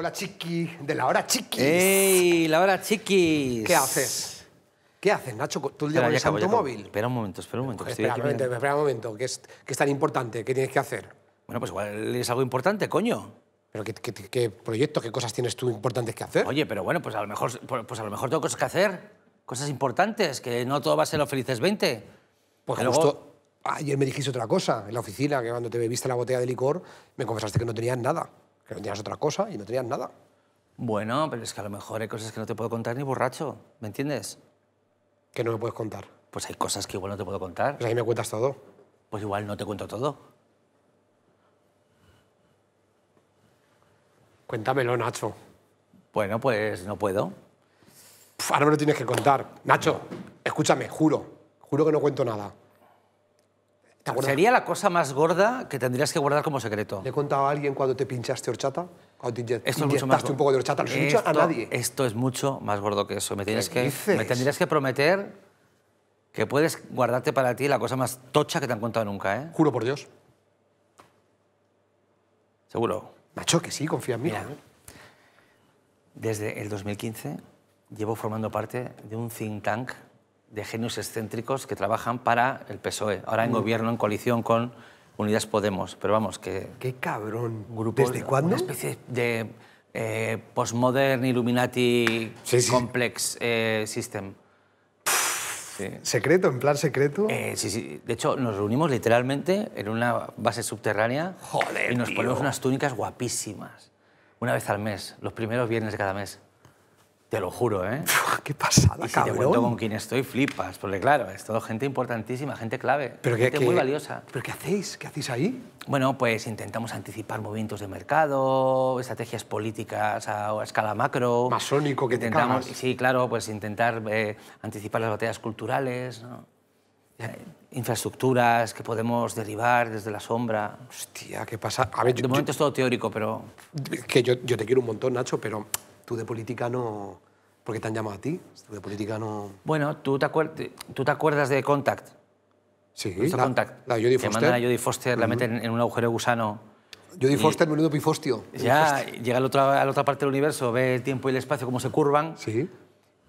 Hola chiqui, de la hora chiquis. ¡Ey, la hora chiquis! ¿Qué haces? ¿Qué haces, Nacho? ¿Tú el llamas móvil? Espera un momento, espera un momento. espera, un momento espera, un momento que es, tan importante, ¿qué tienes que hacer? Bueno, pues igual es algo importante, coño. ¿Pero qué, qué, qué proyectos, qué cosas tienes tú importantes que hacer? Oye, pero bueno, pues a lo mejor, pues a lo mejor tengo cosas que hacer, cosas importantes, que no todo va a ser los felices 20. Pues justo, luego... ayer me dijiste otra cosa en la oficina, que cuando te bebiste la botella de licor, me confesaste que no tenías nada que no tenías otra cosa y no tenías nada. Bueno, pero es que a lo mejor hay cosas que no te puedo contar ni borracho, ¿me entiendes? Que no me puedes contar. Pues hay cosas que igual no te puedo contar. Pues ahí me cuentas todo. Pues igual no te cuento todo. Cuéntamelo, Nacho. Bueno, pues no puedo. ahora me lo tienes que contar. Nacho, escúchame, juro. Juro que no cuento nada. Sería la cosa más gorda que tendrías que guardar como secreto. ¿Le he contado a alguien cuando te pinchaste horchata? Cuando te inyectaste un poco de horchata. No esto, a nadie. Esto es mucho más gordo que eso. Me, que, me tendrías que prometer que puedes guardarte para ti la cosa más tocha que te han contado nunca, ¿eh? Juro por Dios. Seguro. Macho, que sí, confía en mí. desde el 2015 llevo formando parte de un think tank de genios excéntricos que trabajan para el PSOE, ahora en gobierno, en coalición con Unidas Podemos. Pero vamos, que... ¡Qué cabrón! Grupos, ¿Desde cuándo? Una especie de eh, postmodern Illuminati complex eh, system. ¿Secreto? ¿En plan secreto? Eh, sí, sí. De hecho, nos reunimos literalmente en una base subterránea y nos ponemos unas túnicas guapísimas, una vez al mes, los primeros viernes de cada mes. Te lo juro, ¿eh? qué pasada, y si te cuento con quién estoy, flipas. Porque claro, es todo gente importantísima, gente clave, pero gente muy valiosa. ¿Pero qué hacéis? ¿Qué hacéis ahí? Bueno, pues intentamos anticipar movimientos de mercado, estrategias políticas a, escala macro. Masónico, que intentamos, te cagas. Sí, claro, pues intentar eh, anticipar las batallas culturales, ¿no? Eh, infraestructuras que podemos derivar desde la sombra. Hostia, qué pasa. de momento es todo teórico, pero... Que yo, yo te quiero un montón, Nacho, pero tú de política no... ¿Por qué te han llamado a ti? Tú de política no... Bueno, ¿tú te, ¿tú te acuerdas de Contact? Sí, la, Contact. la Jodie Foster. mandan a Jodie Foster, la meten en un agujero gusano. Jodie y... Foster, menudo pifostio. Ya, llega a la, otra, a otra parte del universo, ve el tiempo y el espacio, como se curvan. Sí.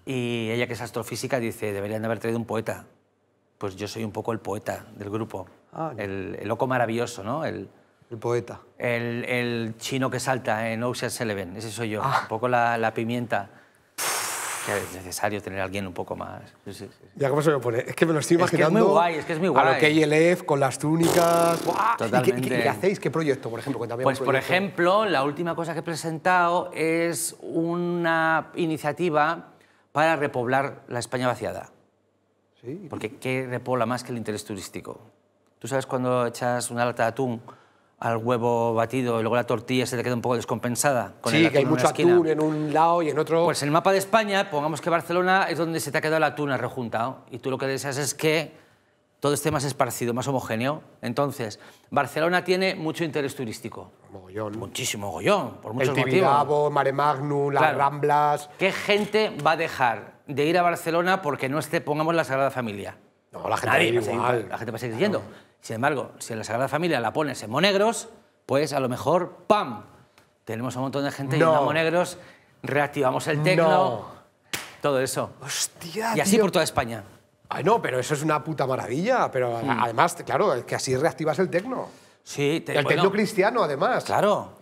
Y ella, que es astrofísica, dice, deberían de haber traído un poeta. Pues yo soy un poco el poeta del grupo. Ah, el, el, loco maravilloso, ¿no? El, el poeta. El, chino que salta en Ocean's Eleven, ese soy yo. Ah. Un poco la, pimienta. es necesario tener a alguien un poco más. Ya, ¿cómo se me pone? Es que me lo estoy imaginando. Es que es muy guay, es que es muy guay. A lo que ILF, e con las túnicas. Totalmente. qué, hacéis? ¿Qué proyecto, por ejemplo? pues, por ejemplo, la última cosa que he presentado es una iniciativa para repoblar la España vaciada. ¿Sí? Porque ¿qué repobla más que el interés turístico? Tú sabes cuando echas una lata de atún al huevo batido y luego la tortilla se te queda un poco descompensada. sí, que hay mucho atún en un lado y en otro... Pues en el mapa de España, pongamos que Barcelona es donde se te ha quedado el atún rejuntado y tú lo que deseas es que todo esté más esparcido, más homogéneo. Entonces, Barcelona tiene mucho interés turístico. Muchísimo mogollón, por muchos motivos. Mare Magnum, las Ramblas... ¿Qué gente va a dejar de ir a Barcelona porque no esté, pongamos, la Sagrada Familia? No, la gente va a igual. La gente seguir yendo. Sin embargo, si en la Sagrada Familia la pones en monegros, pues a lo mejor ¡pam! Tenemos un montón de gente y en monegros reactivamos el tecno, no. todo eso. Hostia, y así por toda España. Ay, no, pero eso es una puta maravilla. Pero hmm. además, claro, que así reactivas el tecno. Sí, te, el tecno cristiano, además. Claro.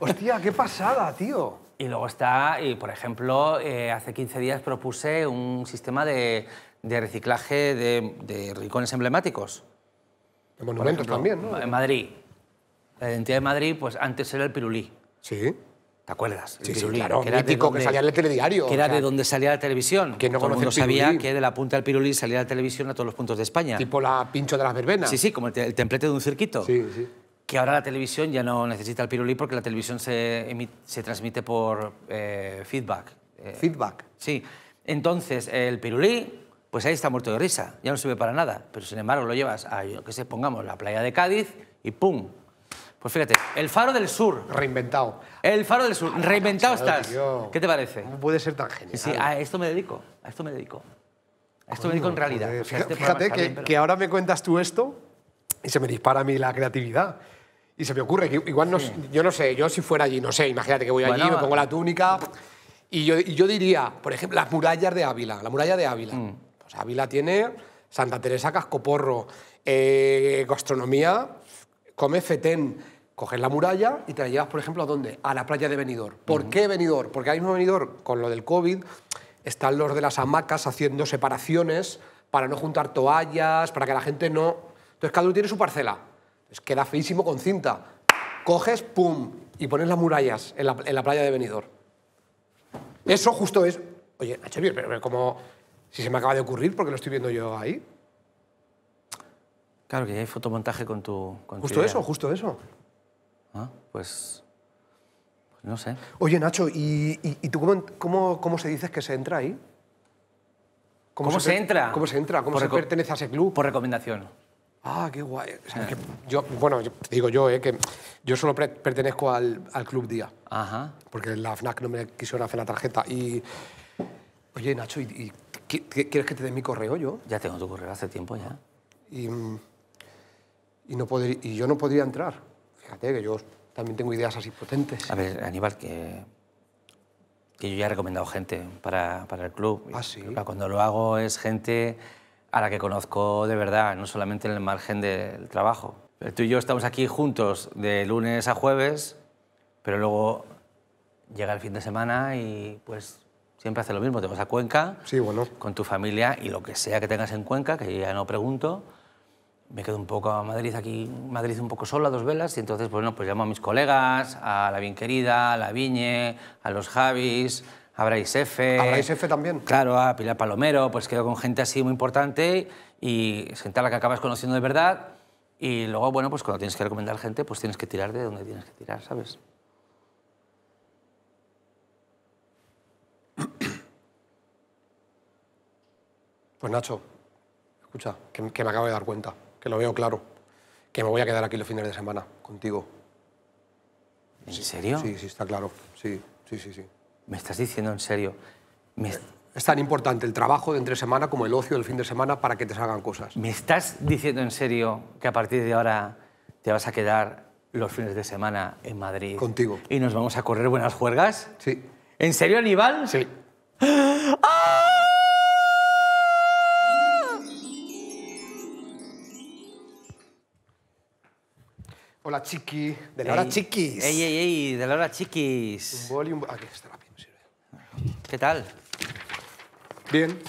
Hostia, qué pasada, tío. Y luego está, y por ejemplo, eh, hace 15 días propuse un sistema de, reciclaje de, de rincones emblemáticos. De monumentos también, ¿no? En Madrid. La identidad de Madrid, pues antes era el pirulí. Sí. ¿Te acuerdas? El sí, pirulí, sí, claro, que era mítico, que salía en el telediario. Que era de donde salía la televisión. Que no conocía. el sabía que de la punta del pirulí salía la televisión a todos los puntos de España. Tipo la pincho de las verbenas. Sí, sí, como el, templete de un circuito. Sí, sí. Que ahora la televisión ya no necesita el pirulí porque la televisión se, transmite por eh, feedback. Eh, feedback. Sí. Entonces, el pirulí, pues ahí está muerto de risa, ya no sirve para nada. Pero sin embargo lo llevas a, yo que sé, pongamos, la playa de Cádiz y ¡pum! Pues fíjate, el faro del sur. Reinventado. El faro del sur, reinventado estás. ¿Qué te parece? ¿Cómo puede ser tan genial? Sí, a esto me dedico, a esto me dedico. A esto me dedico en realidad. Este fíjate, que, ahora me cuentas tú esto y se me dispara a mí la creatividad. Y se me ocurre que igual, no, yo no sé, yo si fuera allí, no sé, imagínate que voy allí, me pongo la eh. túnica. Y yo, diría, por ejemplo, las murallas de Ávila, la muralla de Ávila. Mm. Avila tiene Santa Teresa Cascoporro, porro, eh, gastronomía, come fetén, coges la muralla y te la llevas, por ejemplo, ¿a dónde? A la playa de Benidorm. ¿Por qué Benidorm? Porque hay mismo Benidorm, con lo del COVID, están los de las hamacas haciendo separaciones para no juntar toallas, para que la gente no... Entonces cada uno tiene su parcela. queda feísimo con cinta. Coges, pum, y pones las murallas en la, playa de Benidorm. Eso justo es... Oye, Nacho, pero como si se me acaba de ocurrir, porque lo estoy viendo yo ahí. Claro, que hay fotomontaje con tu... justo eso, justo eso. Ah, pues, pues... no sé. Oye, Nacho, ¿y, y, tú cómo, cómo, cómo, se dice que se entra ahí? ¿Cómo, se, entra? ¿Cómo se entra? ¿Cómo se pertenece a ese club? Por recomendación. Ah, qué guay. Ah. yo, bueno, digo yo, eh, que yo solo pertenezco al, al, Club Día. Ajá. Porque la FNAC no me quiso hacer la tarjeta. Y, oye, Nacho, ¿y, y ¿Quieres que te dé mi correo yo? Ya tengo tu correo hace tiempo ya. Y, y no podría, y yo no podría entrar. Fíjate que yo también tengo ideas así potentes. A ver, Aníbal, que, que yo ya he recomendado gente para, para el club. Ah, sí. Cuando lo hago es gente a la que conozco de verdad, no solamente en el margen del trabajo. Tú y yo estamos aquí juntos de lunes a jueves, pero luego llega el fin de semana y pues siempre hace lo mismo, te vas a Cuenca sí, bueno. con tu familia y lo que sea que tengas en Cuenca, que ya no pregunto, me quedo un poco a Madrid aquí, Madrid un poco solo, a dos velas, y entonces, bueno, pues llamo a mis colegas, a la bien querida, a la Viñe, a los Javis, a Bryce F. A Bryce F también. Claro, a Pilar Palomero, pues quedo con gente así muy importante y gente a la que acabas conociendo de verdad. Y luego, bueno, pues cuando tienes que recomendar gente, pues tienes que tirar de donde tienes que tirar, ¿sabes? Pues Nacho, escucha, que, me acabo de dar cuenta, que lo veo claro, que me voy a quedar aquí los fines de semana contigo. ¿En serio? Sí, sí, está claro. Sí, sí, sí, sí. ¿Me estás diciendo en serio? Es tan importante el trabajo de entre semana como el ocio del fin de semana para que te salgan cosas. ¿Me estás diciendo en serio que a partir de ahora te vas a quedar los fines de semana en Madrid? Contigo. ¿Y nos vamos a correr buenas juergas? Sí. ¿En serio, Aníbal? Sí. ¡Ah! Hola, chiqui. De la hora chiquis. Ey, ey, ey, de la hora chiquis. Un boli, un... Aquí ah, está rápido, sirve. ¿Qué tal? Bien.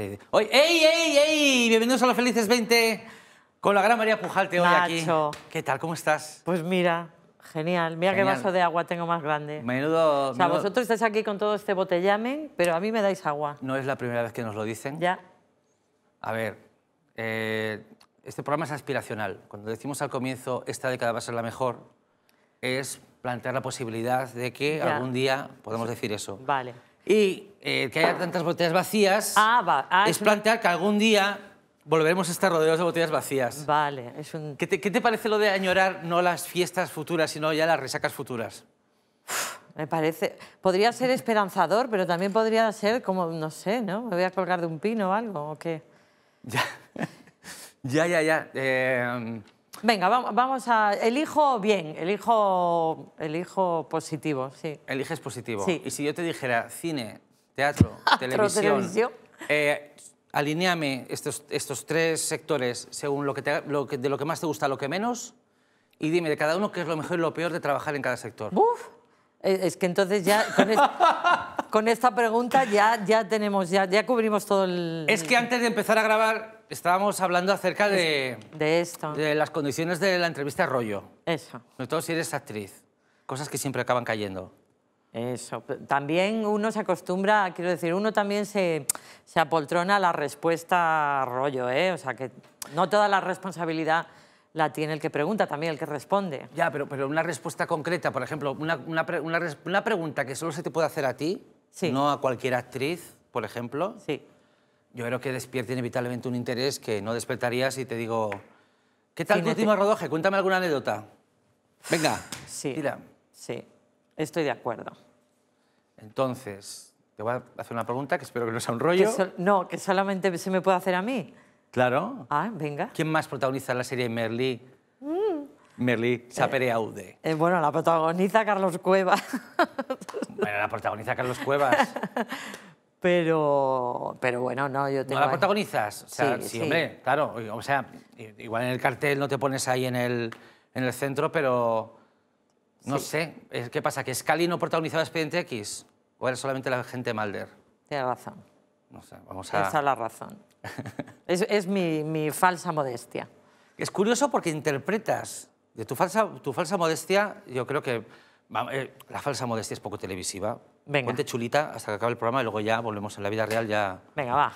hey Hoy, ¡Ey, ey, Bienvenidos a los Felices 20 con la gran María Pujalte hoy aquí. aquí. ¿Qué tal? ¿Cómo estás? Pues mira, genial. Mira qué vaso de agua tengo más grande. Menudo... O sea, vosotros estáis aquí con todo este botellamen, pero a mí me dais agua. No es la primera vez que nos lo dicen. Ya. A ver, eh, este programa es aspiracional. Cuando decimos al comienzo, esta década va a ser la mejor, es plantear la posibilidad de que algún día podamos decir eso. Vale. Y eh, que haya tantas botellas vacías ah, ah, es, plantear que algún día volveremos a estar rodeados de botellas vacías. Vale. ¿Qué, te, ¿Qué, te, parece lo de añorar no las fiestas futuras, sino ya las resacas futuras? Me parece... Podría ser esperanzador, pero también podría ser como, no sé, ¿no? Me voy a colgar de un pino o algo, ¿o qué? Ya, ya, ya. ya. Eh, Venga, vamos a... Elijo bien, elijo, elijo positivo, sí. Eliges positivo. Sí. Y si yo te dijera cine, teatro, televisión... Eh, alineame estos, estos tres sectores según lo que, te, de lo que más te gusta, lo que menos, y dime de cada uno qué es lo mejor y lo peor de trabajar en cada sector. ¡Buf! E, es que entonces ya con, con esta pregunta ya, ya tenemos, ya, ya cubrimos todo el... Es que antes de empezar a grabar estábamos hablando acerca de... De esto. De las condiciones de la entrevista rollo. Eso. Sobre todo si eres actriz. Cosas que siempre acaban cayendo. Eso. También uno se acostumbra, quiero decir, uno también se, se apoltrona a la respuesta rollo, ¿eh? O sea, que no toda la responsabilidad la tiene el que pregunta, también el que responde. Ya, pero, pero una respuesta concreta, por ejemplo, una, una, una, pregunta que solo se te puede hacer a ti, no a cualquier actriz, por ejemplo. Sí yo creo que despierta inevitablemente un interés que no despertaría si te digo, ¿qué tal último rodaje? Cuéntame alguna anécdota. Venga, sí, tira. Sí, estoy de acuerdo. Entonces, te voy a hacer una pregunta que espero que no sea un rollo. no, que solamente se me puede hacer a mí. Claro. Ah, venga. ¿Quién más protagoniza la serie Merlí? Mm. Merlí eh, Aude. Eh, bueno, la protagoniza Carlos Cuevas. bueno, la protagoniza Carlos Cuevas. Pero, pero bueno, no, yo tengo... ¿No la protagonizas? O sea, sí, hombre, claro. O sea, igual en el cartel no te pones ahí en el, en el centro, pero... No sé, ¿qué pasa? ¿Que Scali no protagonizaba Expediente X? ¿O era solamente la gente malder. Tienes razón. No sé, vamos a... Esa es la razón. es, mi, mi, falsa modestia. Es curioso porque interpretas... De tu falsa, tu falsa modestia, yo creo que... Eh, la falsa modestia es poco televisiva, Venga. chulita hasta que acabe el programa y luego ya volvemos a la vida real ya... Venga, va.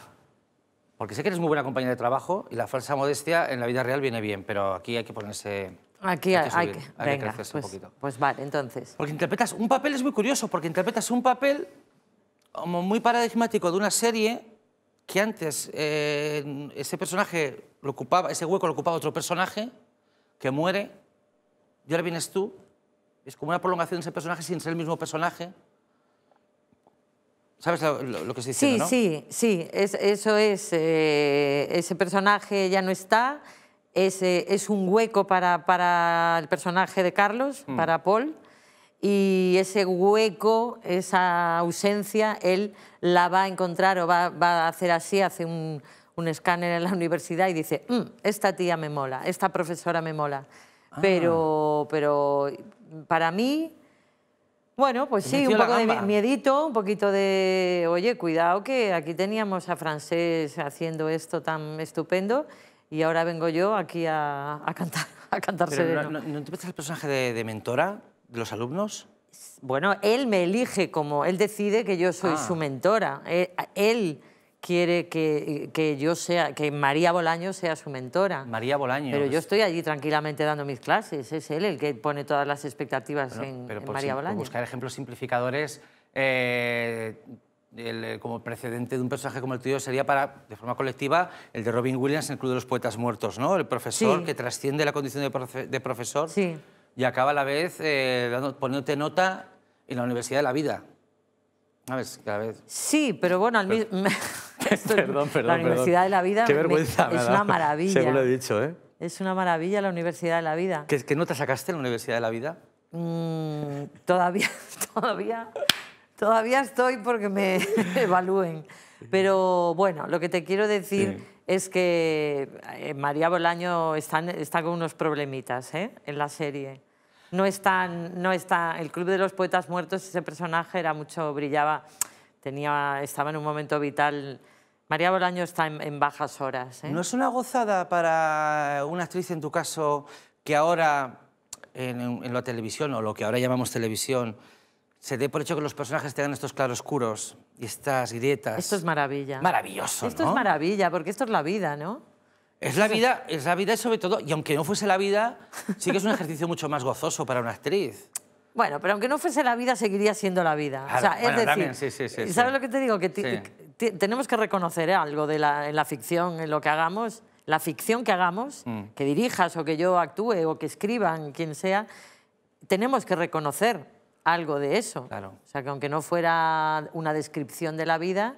Porque sé que eres muy buena compañera de trabajo y la falsa modestia en la vida real viene bien, pero aquí hay que ponerse... Aquí hay, que, venga, pues, un poquito. Pues vale, entonces. Porque interpretas... Un papel es muy curioso, porque interpretas un papel como muy paradigmático de una serie que antes eh, ese personaje lo ocupaba, ese hueco lo ocupaba otro personaje que muere y ahora vienes tú. Es como una prolongación de ese personaje sin ser el mismo personaje. ¿Sabes lo, que se dice? Sí, sí, sí, eso es, eh, ese personaje ya no está, es, es un hueco para, el personaje de Carlos, mm. para Paul, y ese hueco, esa ausencia, él la va a encontrar o va, a hacer así, hace un, escáner en la universidad y dice, mm, esta tía me mola, esta profesora me mola. Ah. Pero, pero para mí bueno, pues sí, un poco de miedito, un poquito de, oye, cuidado que aquí teníamos a Francés haciendo esto tan estupendo y ahora vengo yo aquí a, cantar, a cantarse ¿No, no, te el personaje de, mentora de los alumnos? Bueno, él me elige como, él decide que yo soy ah. su mentora. Eh, él quiere eh, que, yo sea, que María Bolaño sea su mentora. María Bolaño. Pero yo pues. estoy allí tranquilamente dando mis clases, es él el que pone todas las expectativas en, María Bolaño. Por buscar ejemplos simplificadores, eh, eh, como precedente de un personaje como el tuyo sería para, de forma colectiva, el de Robin Williams en el Club de los Poetas Muertos, ¿no? El profesor que trasciende la condición de, profesor y acaba a la vez poniéndote nota en la Universidad de la Vida. ver Sí, pero bueno, al perdón, perdón, la Universidad de la Vida es una maravilla. Según lo he dicho, ¿eh? Es una maravilla la Universidad de la Vida. ¿Que no te sacaste la Universidad de la Vida? Mm, todavía, todavía, todavía estoy porque me evalúen. Pero bueno, lo que te quiero decir es que eh, María Bolaño está, está con unos problemitas ¿eh? en la serie. No, está, no está, el Club de los Poetas Muertos, ese personaje era mucho, brillaba estaba en un momento vital. María Bolaño está en, bajas horas. ¿eh? ¿No es una gozada para una actriz, en tu caso, que ahora en, la televisión, o lo que ahora llamamos televisión, se dé por hecho que los personajes tengan estos claroscuros y estas grietas? Esto es maravilla. Maravilloso, Esto es maravilla, porque esto es la vida, ¿no? Es la vida, es la vida sobre todo, y aunque no fuese la vida, sí que es un ejercicio mucho más gozoso para una actriz. Bueno, pero aunque no fuese la vida, seguiría siendo la vida. o sea, es decir, ¿sabes lo que te digo? Que tenemos que reconocer ¿eh? algo de la, en la ficción, en lo que hagamos, la ficción que hagamos, mm. que dirijas o que yo actúe o que escriban, quien sea, tenemos que reconocer algo de eso. Claro. O sea, que aunque no fuera una descripción de la vida,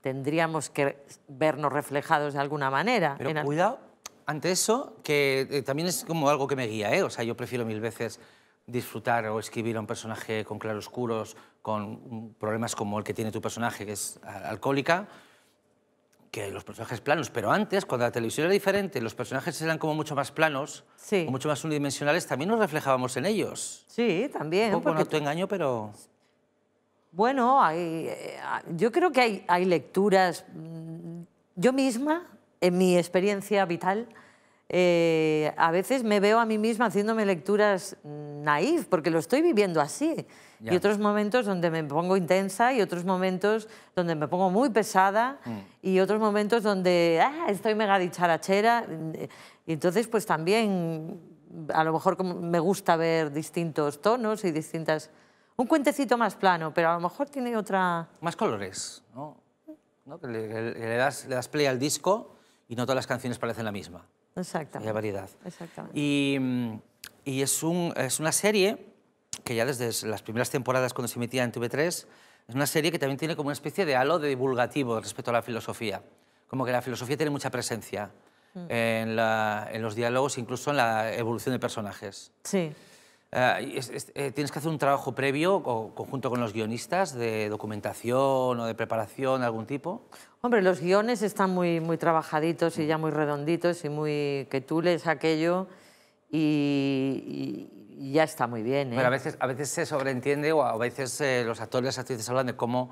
tendríamos que vernos reflejados de alguna manera. Pero cuidado, ante eso, que eh, también es como algo que me guía, ¿eh? O sea, yo prefiero mil veces disfrutar o escribir a un personaje con claroscuros, con problemas como el que tiene tu personaje, que es alcohólica, que los personajes planos. Pero antes, cuando la televisión era diferente, los personajes eran como mucho más planos, mucho más unidimensionales, también nos reflejábamos en ellos. Sí, también. Un no te engaño, pero... Bueno, eh, yo creo que hay, lecturas. Mm, yo misma, en mi experiencia vital, eh, a veces me veo a mí misma haciéndome lecturas mm, naif, porque lo estoy viviendo así. Y otros momentos donde me pongo intensa y otros momentos donde me pongo muy pesada mm. y otros momentos donde ah, estoy mega dicharachera. Y entonces, pues también, a lo mejor me gusta ver distintos tonos y distintas... Un cuentecito más plano, pero a lo mejor tiene otra... Más colores, ¿no? ¿No? le, das, le das play al disco y no todas las canciones parecen la misma. Exactamente. Hay variedad. Exactamente. Y... Mm, y es, un, es una serie que ya desde las primeras temporadas cuando se emitía en TV3, es una serie que también tiene como una especie de halo de divulgativo respecto a la filosofía. Como que la filosofía tiene mucha presencia mm. en, los diálogos, incluso en la evolución de personajes. Sí. Eh, eh, tienes que hacer un trabajo previo o conjunto con los guionistas de documentación o de preparación de algún tipo. Hombre, los guiones están muy, muy trabajaditos y mm. ya muy redonditos y muy que tú lees aquello y, ya está muy bien. a ¿eh? veces, a veces se sobreentiende o a veces eh, los actores y las actrices hablan de cómo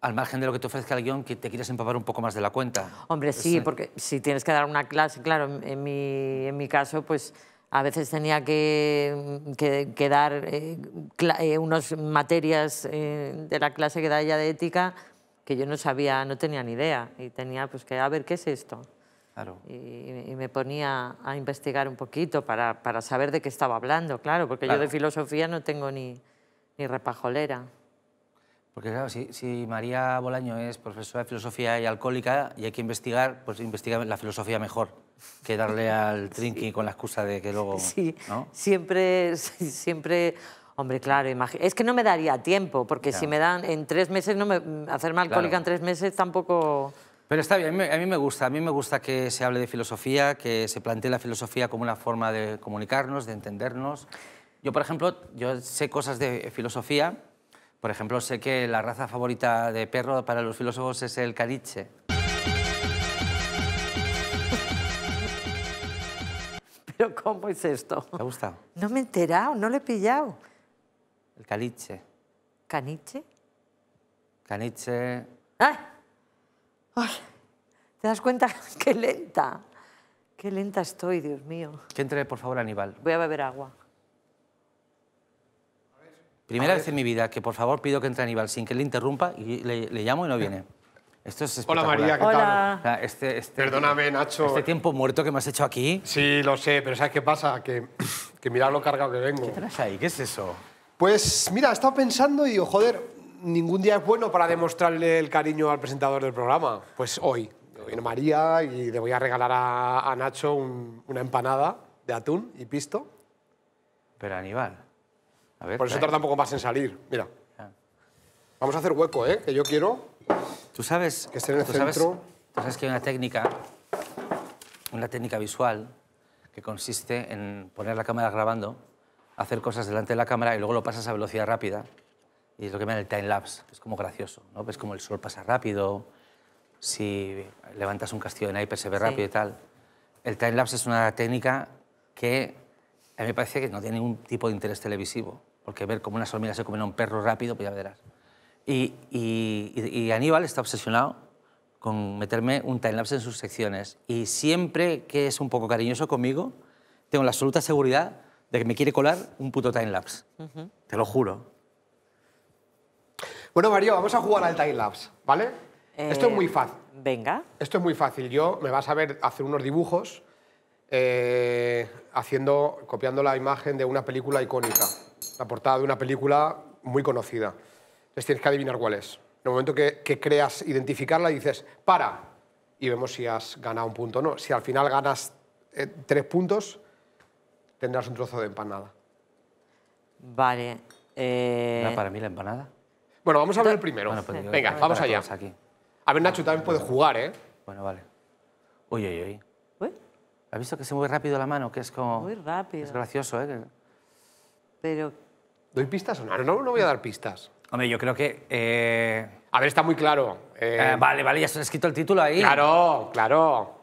al margen de lo que te ofrezca el guión, que te quieres empapar un poco más de la cuenta. Hombre, sí, porque si tienes que dar una clase, claro, en, mi, en mi, caso, pues a veces tenía que, mm, que, dar eh, unas materias de la clase que da ella de ética que yo no sabía, no tenía ni idea. Y tenía pues que, a ver, ¿qué es esto? Y, me ponía a investigar un poquito para, para, saber de qué estaba hablando, claro, porque yo de filosofía no tengo ni, ni repajolera. Porque claro, si, María Bolaño es profesora de filosofía y alcohólica y hay que investigar, pues investiga la filosofía mejor que darle al trinqui con la excusa de que luego... Sí, ¿no? siempre, siempre... Hombre, claro, es que no me daría tiempo, porque si me dan en tres meses, no me, hacerme alcohólica en tres meses tampoco... Pero está bien, a mí me gusta, a mí me gusta que se hable de filosofía, que se plantee la filosofía como una forma de comunicarnos, de entendernos. Yo, por ejemplo, yo sé cosas de filosofía. Por ejemplo, sé que la raza favorita de perro para los filósofos es el cariche. ¿Pero cómo es esto? ¿Te ha gustado? No me he enterado, no lo he pillado. El caliche Caniche... ¡Ah! ¿Te das cuenta? ¡Qué lenta! ¡Qué lenta estoy, Dios mío! Que entre, por favor, Aníbal. Voy a beber agua. Primera vez en mi vida que, por favor, pido que entre Aníbal sin que le interrumpa y le, llamo y no viene. Esto es Hola María, ¿qué tal? Este, este, Perdóname, Nacho. Este tiempo muerto que me has hecho aquí. Sí, lo sé, pero ¿sabes qué pasa? Que, que mirad lo cargado que vengo. ¿Qué traes ahí? ¿Qué es eso? Pues mira, estaba pensando y digo, joder, ningún día es bueno para demostrarle el cariño al presentador del programa. Pues hoy. Viene María y le voy a regalar a, Nacho una empanada de atún y pisto. Pero Aníbal. Por eso tampoco tarda un poco más en salir. Mira. Ah. Vamos a hacer hueco, ¿eh? Que yo quiero. Tú sabes. Que esté centro. tú sabes que hay una técnica, una técnica visual, que consiste en poner la cámara grabando, hacer cosas delante de la cámara y luego lo pasas a velocidad rápida y es lo que me da el time lapse, es como gracioso, ¿no? Ves como el sol pasa rápido, si levantas un castillo de naipes se ve rápido y tal. El time lapse es una técnica que a mí me parece que no tiene ningún tipo de interés televisivo, porque ver cómo una hormigas se come a un perro rápido, pues ya verás. Y, Aníbal está obsesionado con meterme un time lapse en sus secciones y siempre que es un poco cariñoso conmigo, tengo la absoluta seguridad de que me quiere colar un puto time lapse. Te lo juro. Bueno, Mario, vamos a jugar al Time Labs, ¿vale? Esto es muy eh, fácil. Venga. Esto es muy fácil. Yo me vas a ver hacer unos dibujos eh, haciendo, copiando la imagen de una película icónica, la portada de una película muy conocida. Entonces tienes que adivinar cuál es. En el momento que, creas identificarla, dices, para, y vemos si has ganado un punto o no. Si al final ganas eh, tres puntos, tendrás un trozo de empanada. Vale. Eh... para mí la empanada? Bueno, vamos a ver el primero. Pues, venga, vamos allá. Aquí. A ver, Nacho también puede jugar, ¿eh? Bueno, vale. Uy, uy, uy. ¿Has visto que se mueve rápido la mano? Que es como... Muy rápido. Es gracioso, ¿eh? Pero... ¿Doy pistas o no? No, no voy a dar pistas. Hombre, yo creo que... Eh, a ver, está muy claro. Ah, eh, vale, vale, ya se ha escrito el título ahí. Claro, claro.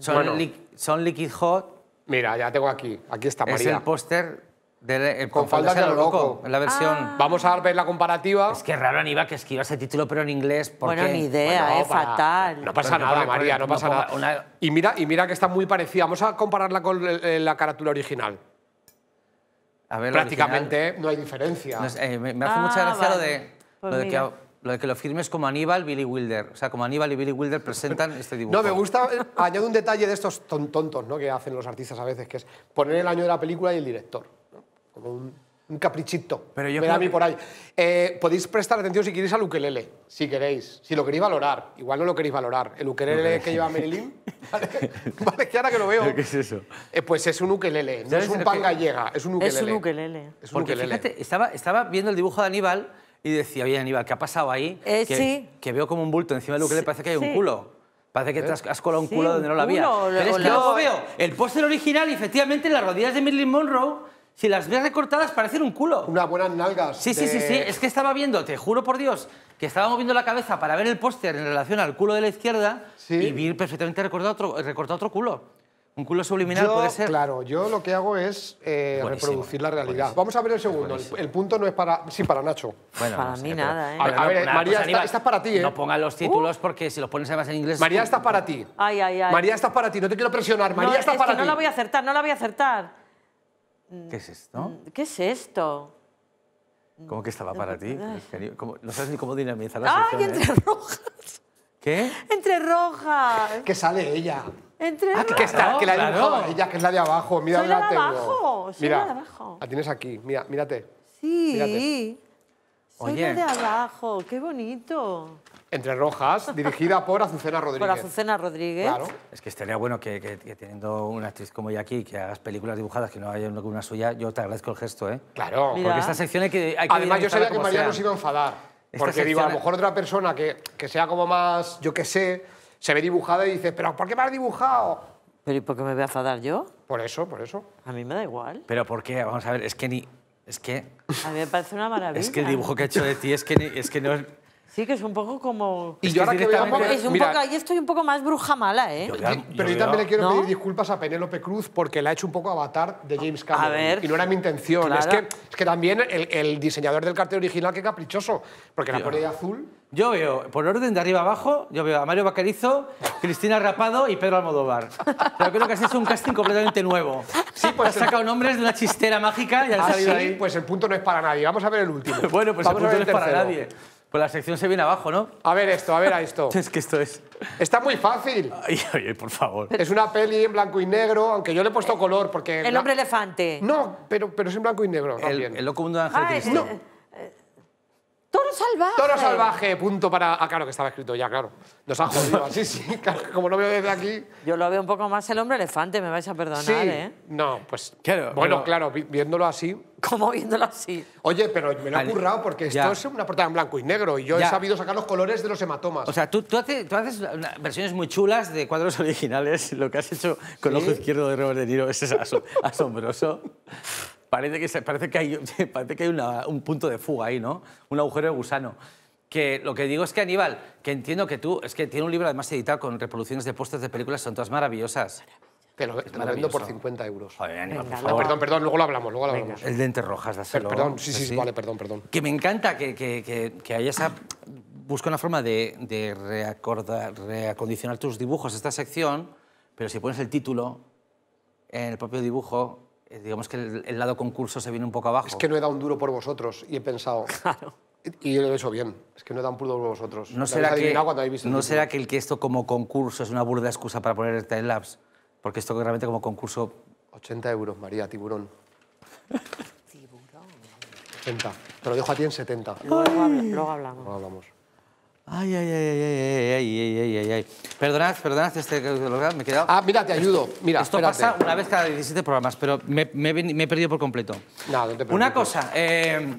Son, son Liquid Hot. Mira, ya tengo aquí. Aquí está María. Es el póster eh, con, falta de lo loco. la versión. Ah. Vamos a ver la comparativa. Es que raro, Aníbal, que esquiva ese título, pero en inglés. ¿por bueno, ni idea, es eh, fatal. No pasa pues nada, María, no pasa nada. Y, mira, y mira que está muy parecida. Vamos a compararla con la carátula original. A ver, Prácticamente no hay diferencia. Eh, me, hace ah, mucha gracia lo, de, pues lo, de que, lo firmes como Aníbal, Billy Wilder. O sea, como Aníbal y Billy Wilder presentan este dibujo. No, me gusta, añado un detalle de estos tontos ¿no? que hacen los artistas a veces, que es poner el año de la película y el director un, caprichito. Pero yo me por ahí. Eh, podéis prestar atención si queréis al ukelele, si queréis, si lo queréis valorar. Igual no lo queréis valorar. El ukelele que lleva Marilyn... vale, que ahora que lo veo. ¿Qué es eso? Eh, pues es un ukelele, no es un pan gallega, es un ukelele. Es un ukelele. Porque fíjate, estaba, viendo el dibujo de Aníbal y decía, oye Aníbal, ¿qué ha pasado ahí? Eh, que, veo como un bulto encima del ukelele, parece que hay un culo. Parece que has, colado un culo donde no lo había. Pero es que luego veo el póster original y efectivamente en las rodillas de Marilyn Monroe si las ves recortadas parecen un culo. una buenas nalgas. Sí, sí, sí, sí. Es que estaba viendo, te juro por Dios, que estaba moviendo la cabeza para ver el póster en relación al culo de la izquierda y vi perfectamente recortado otro, recortado otro culo. Un culo subliminal puede ser. Claro, yo lo que hago es eh, reproducir la realidad. Vamos a ver el segundo. El, punto no es para. Sí, para Nacho. Bueno, para mí nada, ¿eh? A, ver, María, pues esta, es para ti, ¿eh? No pongan los uh. títulos porque si los pones además en inglés. María, esta para ti. Ay, ay, ay. María, esta para ti. No te quiero presionar. María, no, es para ti. No la voy a acertar, no la voy a acertar. Mm, ¿Qué es esto? Mm, ¿Qué es esto? Mm, ¿Cómo que estaba para ti? Pues, no sabes ni cómo dinamizar la ¡Ay, entre ¿eh? rojas! ¿Qué? Entre rojas. Que sale ella. Entre ah, rojas. que, está, que la ella, que es la de abajo. Mira, soy la, de abajo, soy mira, la de abajo. La tienes aquí, mira, mírate. Sí. Mírate. Soy la de abajo, qué bonito. Entre Rojas, dirigida por Azucena Rodríguez. Por Azucena Rodríguez. Claro. Es que estaría bueno que, teniendo una actriz como yo aquí, que hagas películas dibujadas que no haya una suya, yo te agradezco el gesto, ¿eh? Claro. Porque esta sección hay que... Hay Además, yo sabía que María nos iba a enfadar. porque digo, a lo mejor otra persona que, que sea como más, yo qué sé, se ve dibujada y dice, pero ¿por qué me has dibujado? ¿Pero y por qué me voy a enfadar yo? Por eso, por eso. A mí me da igual. Pero ¿por qué? Vamos a ver, es que ni... Es que... A mí me parece una maravilla. Es que el dibujo que ha hecho de ti es que, ni, es que no... Sí, que es un poco como... Y yo ahora que ahí estoy un poco más bruja mala, ¿eh? Pero yo también le quiero pedir disculpas a Penélope Cruz porque la ha hecho un poco avatar de James Cameron. ver. Y no era mi intención. Es, que, es que también el, diseñador del cartel original, qué caprichoso, porque la pone de azul. Yo veo, por orden de arriba abajo, yo veo a Mario Bacarizo, Cristina Rapado y Pedro Almodóvar. Pero creo que has hecho un casting completamente nuevo. Sí, pues- Has sacado nombres de una chistera mágica y han ah, salido ahí. pues el punto no es para nadie. Vamos a ver el último. Bueno, pues el punto no es para nadie. Pues la sección se viene abajo, ¿no? A ver esto, a ver a esto. es que esto es... Está muy fácil. Ay, por favor. Es una peli en blanco y negro, aunque yo le he puesto eh, color porque... El hombre elefante. No, pero, pero es en blanco y negro. El, loco mundo de Ángel ah, Toro salvaje. Toro salvaje, punto para. Ah, claro que estaba escrito ya, claro. Nos ha jodido. así sí, como no veo desde aquí. Yo lo veo un poco más el hombre elefante, me vais a perdonar, ¿eh? No, pues. bueno, claro, viéndolo así. ¿Cómo viéndolo así? Oye, pero me lo he currado porque esto es una portada en blanco y negro y yo he sabido sacar los colores de los hematomas. O sea, tú, tú, haces, tú versiones muy chulas de cuadros originales. Lo que has hecho con el ojo izquierdo de Robert De Niro es asombroso parece que, parece que hay, parece que hay un punto de fuga ahí, ¿no? Un agujero de gusano. Que lo que digo es que Aníbal, que entiendo que tú, es que tiene un libro además editado con reproducciones de postes de películas, son todas maravillosas. Te lo, vendo por 50 euros. perdón, perdón, luego lo hablamos, luego lo hablamos. El dente rojas, dáselo. Perdón, sí, sí, vale, perdón, perdón. Que me encanta que, que, que, que haya esa... Busca una forma de, de reacondicionar tus dibujos, esta sección, pero si pones el título en el propio dibujo, eh, digamos que el, lado concurso se viene un poco abajo. Es que no he dado un duro por vosotros y he pensado... Claro. Y yo lo he hecho bien, es que no he dado un duro por vosotros. ¿No, será que, ¿no será que el que esto como concurso es una burda excusa para poner el time Porque esto realmente como concurso... 80 euros, María, tiburón. tiburón. 80. Te lo dejo a ti en 70. luego hablamos. Luego hablamos. Ay, ay, ay, ay, ay, ay, ay, ay. Perdonad, perdonad, este, me he quedado... Ah, mira, te ayudo. Mira, Esto pasa una vez cada 17 programas, pero me, me, me he perdido por completo. Nada, no te una cosa, eh,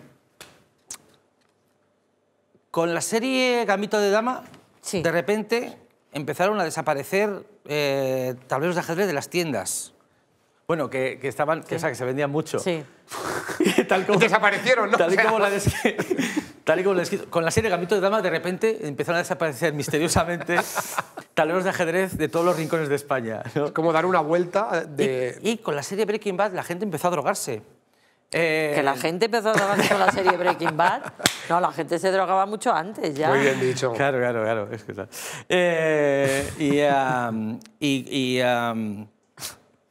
con la serie Gambito de Dama, sí. de repente empezaron a desaparecer eh, tableros de ajedrez de las tiendas. Bueno, que, que estaban, que, que se vendían mucho. Sí. tal como, Desaparecieron, ¿no? Tal y como la, de... con la serie Gambito de Dama, de repente empezaron a desaparecer misteriosamente talones de ajedrez de todos los rincones de España. Es como dar una vuelta de... Y, con la serie Breaking Bad la gente empezó a drogarse. Eh, que la gente empezó a drogarse con la serie Breaking Bad. No, la gente se drogaba mucho antes ya. Muy bien dicho. Claro, claro, claro. Es que eh, y... y,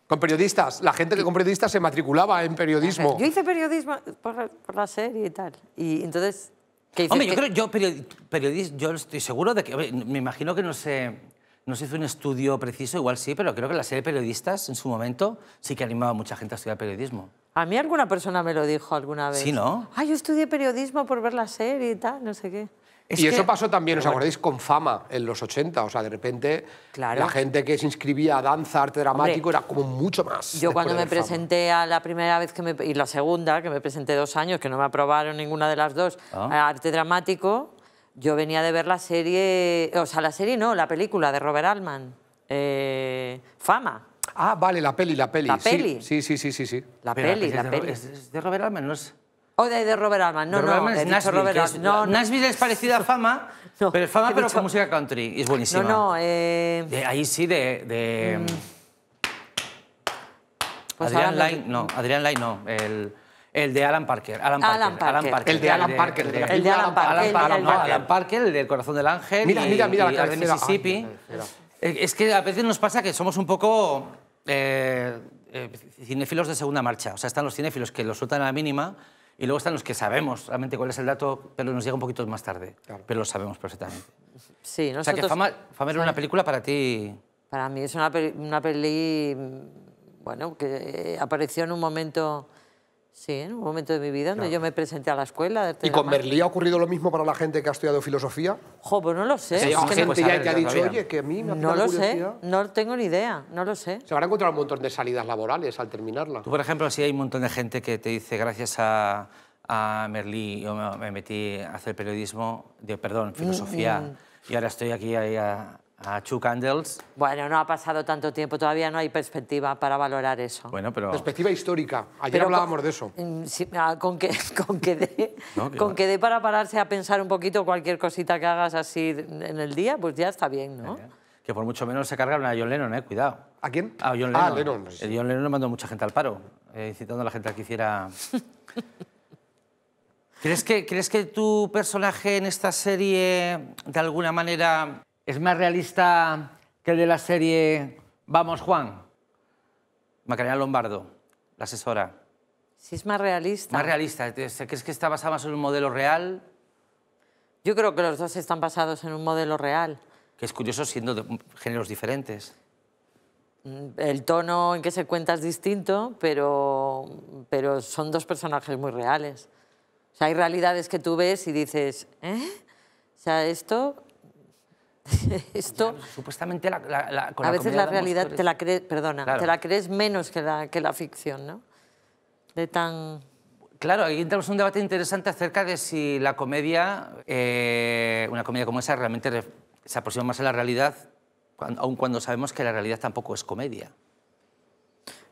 Con periodistas. La gente que con periodistas se matriculaba en periodismo. Yo hice periodismo por la serie y tal. Y entonces Hombre, yo creo, yo periodista, yo estoy seguro de que, me imagino que no se, no se hizo un estudio preciso, igual sí, pero creo que la serie de periodistas en su momento sí que animaba a mucha gente a estudiar periodismo. A mí alguna persona me lo dijo alguna vez. Sí, ¿no? Ah, yo estudié periodismo por ver la serie y tal, no sé qué y eso pasó también, ¿os acordáis? Con fama en los 80. O sea, de repente la gente que se inscribía a danza, arte dramático, era como mucho más. Yo cuando me presenté a la primera vez que me, y la segunda, que me presenté dos años, que no me aprobaron ninguna de las dos, ah. a arte dramático, yo venía de ver la serie, o sea, la serie no, la película de Robert Altman, eh, Fama. Ah, vale, la peli, la peli. La peli. Sí, sí, sí, sí. sí. La peli, la peli. de, Robert Altman, no es... O de, de Robert Alman. No, Robert no, es he Nashville es parecida a Fama, pero Fama pero con música country. Y es buenísima. No, no. Eh, ahí sí, de... de... Mm. Pues Adrián no. Adrián no. El... El de Alan Parker. Alan Parker. Alan Parker. El de Alan Parker. El de, Alan Parker. Alan Parker, el, no, Alan Parker, el del corazón del ángel. Mira, mira, mira. la de Mississippi. Eh, es que a veces nos pasa que somos un poco eh, cinéfilos de segunda marcha. O sea, están los cinéfilos que lo sueltan a la mínima y luego están los que sabemos realmente cuál es el dato, pero nos llega un poquito más tarde. Pero lo sabemos perfectamente. Sí, nosotros... O sea que Fama, una película para ti... Para mí es una una peli bueno, que apareció en un momento Sí, en un momento de mi vida donde yo me presenté a la escuela. ¿Y con Merlí ha ocurrido lo mismo para la gente que ha estudiado filosofía? Jo, pues no lo sé. Sí, es gente pues ya te ha dicho, oye, que a mí me ha No lo sé, no tengo ni idea, no lo sé. Se van a encontrar un montón de salidas laborales al terminarla. Tú, por ejemplo, si hay un montón de gente que te dice, gracias a, a Merlí, yo me metí a hacer periodismo, de, perdón, filosofía, mm, mm. y ahora estoy aquí a a ah, Chu Candles. Bueno, no ha pasado tanto tiempo, todavía no hay perspectiva para valorar eso. Bueno, pero... Perspectiva histórica, ayer hablábamos de eso. Mm, ah, con que, con que dé para pararse a pensar un poquito cualquier cosita que hagas así en el día, pues ya está bien, ¿no? Que por mucho menos se cargaron a John Lennon, eh, cuidado. ¿A quién? A John ah, Lennon. Lennon. Eh, mandó mucha gente al paro, eh, incitando a la gente a que hiciera... ¿Crees que, ¿Crees que tu personaje en esta serie, de alguna manera, ¿Es más realista que el de la serie Vamos Juan? Macarena Lombardo, la asesora. Sí, es más realista. Más realista. ¿Crees que está basada más en un modelo real? Yo creo que los dos están basados en un modelo real. Que es curioso siendo de géneros diferentes. Mm, el tono en que se cuenta es distinto, pero, pero son dos personajes muy reales. O sea, hay realidades que tú ves y dices, ¿eh? O sea, esto Esto, supuestamente a veces la realidad te la crees, perdona, te la crees menos que la, que la ficción, ¿no? De tan... Claro, ahí entramos en un debate interesante acerca de si la comedia, eh, una comedia como esa, realmente se aproxima más a la realidad, aun cuando sabemos que la realidad tampoco es comedia.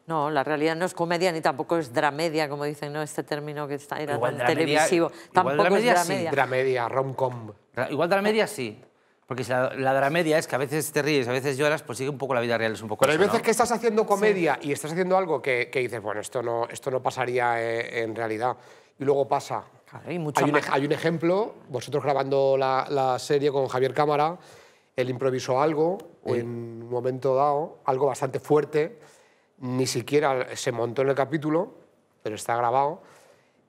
No, la realidad no es comedia ni tampoco es dramedia, como dicen, ¿no? Este término que está era igual, televisivo. Igual tampoco es dramedia. Sí, dramedia, rom-com. Igual dramedia sí. Porque si la, la, dramedia es que a veces te ríes, a veces lloras, pues sigue un poco la vida real, es un poco Pero hay veces que estás haciendo comedia y estás haciendo algo que, que, dices, bueno, esto no, esto no pasaría eh, en realidad, y luego pasa. hay, hay, un, ejemplo, vosotros grabando la, la, serie con Javier Cámara, él improvisó algo en un momento dado, algo bastante fuerte, ni siquiera se montó en el capítulo, pero está grabado,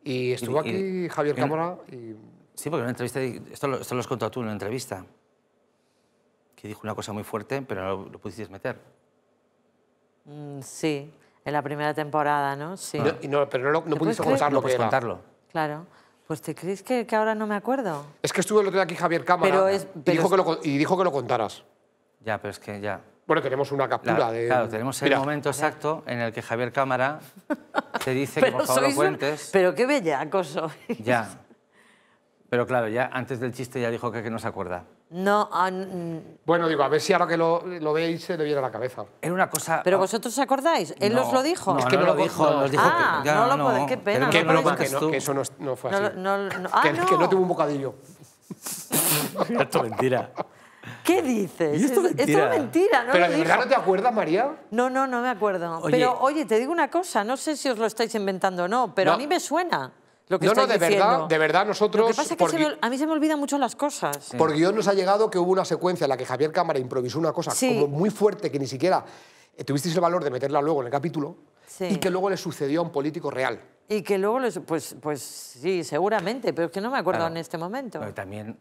y estuvo aquí Javier Cámara... Y... Sí, porque en una entrevista, esto lo, esto lo has contado tú en una entrevista, que dijo una cosa muy fuerte, pero no lo, pudisteis meter. Mm, sí, en la primera temporada, ¿no? Sí. No, no, pero no, no pudiste contarlo. No contarlo. Claro. Pues te crees que, que, ahora no me acuerdo. Es que estuvo el otro día aquí Javier Cámara y, dijo que lo, y dijo que lo contaras. Ya, pero es que ya. Bueno, tenemos una captura de. Claro, tenemos el momento exacto en el que Javier Cámara te dice que por favor lo cuentes. Pero qué bellaco acoso Ya. Pero claro, ya antes del chiste ya dijo que, que no se acuerda. No, ah, Bueno, digo, a ver si ahora que lo, veis se le viene a la cabeza. Era una cosa... ¿Pero oh. vosotros os acordáis? ¿Él os lo dijo? es que no, lo dijo. Nos dijo ah, que, ya, no lo puede, qué pena. Que, no, no, eso no, fue así. Ah, que, que, no tuvo un bocadillo. esto es mentira. ¿Qué dices? Esto, es mentira. Pero de verdad no te acuerdas, María. No, no, no me acuerdo. Pero oye, te digo una cosa, no sé si os lo estáis inventando o no, pero a mí me suena no, no, de verdad, de verdad nosotros... Lo que pasa es que a mí se me olvidan mucho las cosas. Porque Dios nos ha llegado que hubo una secuencia en la que Javier Cámara improvisó una cosa muy fuerte que ni siquiera eh, tuvisteis el valor de meterla luego en el capítulo y que luego le sucedió a un político real. Y que luego, pues, pues sí, seguramente, pero es que no me acuerdo en este momento. también